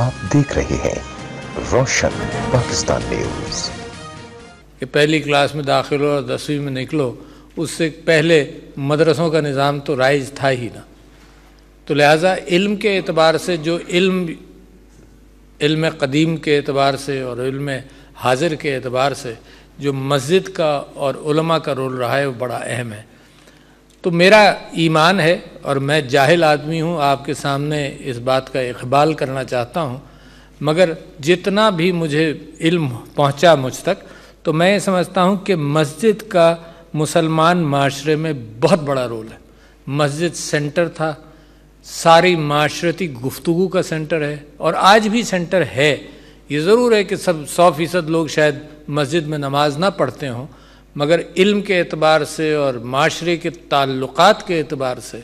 آپ دیکھ رہے ہیں روشن پاکستان نیوز کہ پہلی کلاس میں داخل ہو اور دسویں میں نکلو اس سے پہلے مدرسوں کا نظام تو رائج تھا ہی نا تو لہٰذا علم کے اعتبار سے جو علم علم قدیم کے اعتبار سے اور علم حاضر کے اعتبار سے جو مسجد کا اور علماء کا رول رہا ہے وہ بڑا اہم ہے تو میرا ایمان ہے اور میں جاہل آدمی ہوں آپ کے سامنے اس بات کا اقبال کرنا چاہتا ہوں مگر جتنا بھی مجھے علم پہنچا مجھ تک تو میں یہ سمجھتا ہوں کہ مسجد کا مسلمان معاشرے میں بہت بڑا رول ہے مسجد سینٹر تھا ساری معاشرتی گفتگو کا سینٹر ہے اور آج بھی سینٹر ہے یہ ضرور ہے کہ سب سو فیصد لوگ شاید مسجد میں نماز نہ پڑھتے ہوں مگر علم کے اعتبار سے اور معاشرے کے تعلقات کے اعتبار سے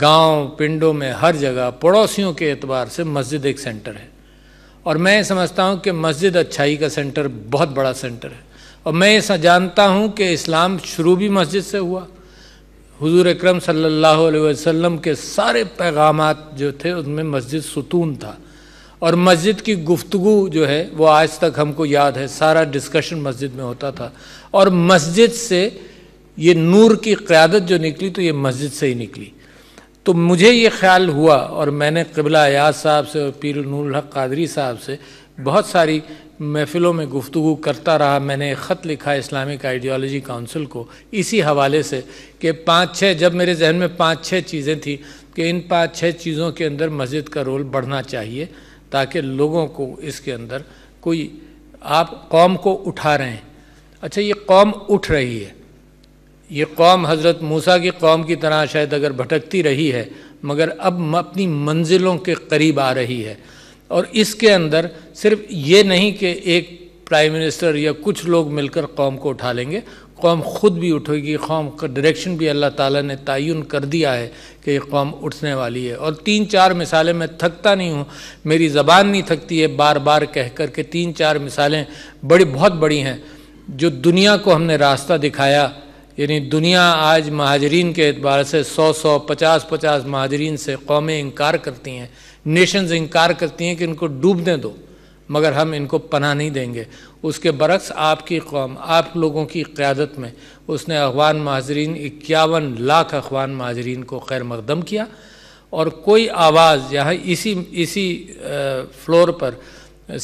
گاؤں پنڈوں میں ہر جگہ پڑوسیوں کے اعتبار سے مسجد ایک سینٹر ہے اور میں یہ سمجھتا ہوں کہ مسجد اچھائی کا سینٹر بہت بڑا سینٹر ہے اور میں یہ جانتا ہوں کہ اسلام شروع بھی مسجد سے ہوا حضور اکرم صلی اللہ علیہ وسلم کے سارے پیغامات جو تھے ان میں مسجد ستون تھا اور مسجد کی گفتگو جو ہے وہ آج تک ہم کو یاد ہے سارا ڈسکشن مسجد میں ہوتا تھا اور مسجد سے یہ نور کی قیادت جو نکلی تو یہ مسجد سے ہی نکلی تو مجھے یہ خیال ہوا اور میں نے قبلہ ایاز صاحب سے اور پیر نور الحق قادری صاحب سے بہت ساری محفلوں میں گفتگو کرتا رہا میں نے ایک خط لکھا اسلامک آئیڈیالوجی کاؤنسل کو اسی حوالے سے کہ پانچ چھ جب میرے ذہن میں پانچ چھ چیزیں تھیں کہ ان پانچ چھ چیزوں کے اندر مسجد کا رول بڑھنا چاہیے تاکہ لوگوں کو اس کے اندر کوئی آپ قوم کو اٹھا رہے ہیں اچھا یہ قوم اٹھ رہی ہے یہ قوم حضرت موسیٰ کی قوم کی طرح شاید اگر بھٹکتی رہی ہے مگر اب اپنی منزلوں کے قریب آ رہی ہے اور اس کے اندر صرف یہ نہیں کہ ایک پرائم منسٹر یا کچھ لوگ مل کر قوم کو اٹھا لیں گے قوم خود بھی اٹھے گی قوم کا ڈائریکشن بھی اللہ تعالیٰ نے تعین کر دیا ہے کہ یہ قوم اٹھنے والی ہے اور تین چار مثالیں میں تھکتا نہیں ہوں میری زبان نہیں تھکتی ہے بار بار کہہ کر کے تین چار مثالیں بڑی بہت بڑی ہیں جو دنیا کو ہم نے راستہ دکھایا یعنی دنیا آج مہاجرین کے اعتبار سے سو سو پچاس پچاس مہاجرین سے قومیں انکار کرتی ہیں نیشنز انکار کرتی ہیں کہ ان کو ڈوب دیں دو مگر ہم ان کو پناہ نہیں دیں گے اس کے برعکس آپ کی قوم آپ لوگوں کی قیادت میں اس نے اخوان مہاجرین اکیاون لاکھ اخوان مہاجرین کو خیر مقدم کیا اور کوئی آواز یہاں اسی اسی فلور پر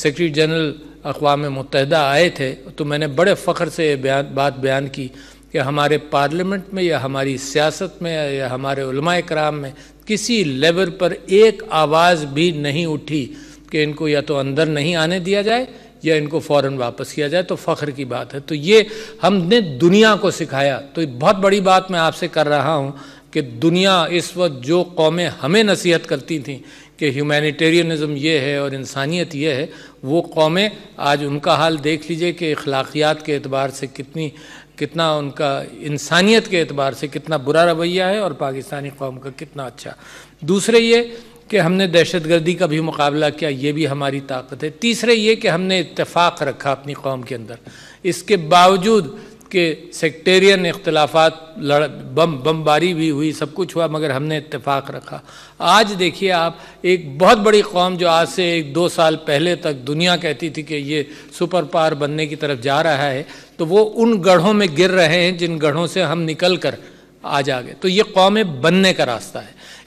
سیکٹری جنرل اقوام متحدہ آئے تھے تو میں نے بڑے فخر سے یہ بات بیان کی کہ ہمارے پارلیمنٹ میں یا ہماری سیاست میں یا ہمارے علماء کرام میں کسی لیول پر ایک آواز بھی نہیں اٹھی کہ ان کو یا تو اندر نہیں آنے دیا جائے یا ان کو فوراً واپس کیا جائے تو فخر کی بات ہے تو یہ ہم نے دنیا کو سکھایا تو بہت بڑی بات میں آپ سے کر رہا ہوں کہ دنیا اس وقت جو قومیں ہمیں نصیحت کرتی تھیں کہ ہیومینیٹیرینزم یہ ہے اور انسانیت یہ ہے وہ قومیں آج ان کا حال دیکھ لیجئے کہ اخلاقیات کے اعتبار سے کتنی کتنا ان کا انسانیت کے اعتبار سے کتنا برا رویہ ہے اور پاکستانی قوم کا کتنا اچھا دوسرے یہ کہ ہم نے دہشت گردی کا بھی مقابلہ کیا یہ بھی ہماری طاقت ہے تیسرے یہ کہ ہم نے اتفاق رکھا اپنی قوم کے اندر اس کے باوجود کہ سیکٹیرین اختلافات لڑ بم بمباری بھی ہوئی سب کچھ ہوا مگر ہم نے اتفاق رکھا آج دیکھیے آپ ایک بہت بڑی قوم جو آج سے ایک دو سال پہلے تک دنیا کہتی تھی کہ یہ سپر پار بننے کی طرف جا رہا ہے تو وہ ان گڑھوں میں گر رہے ہیں جن گڑھوں سے ہم نکل کر آج آ گئے تو یہ قوم بننے کا راستہ ہے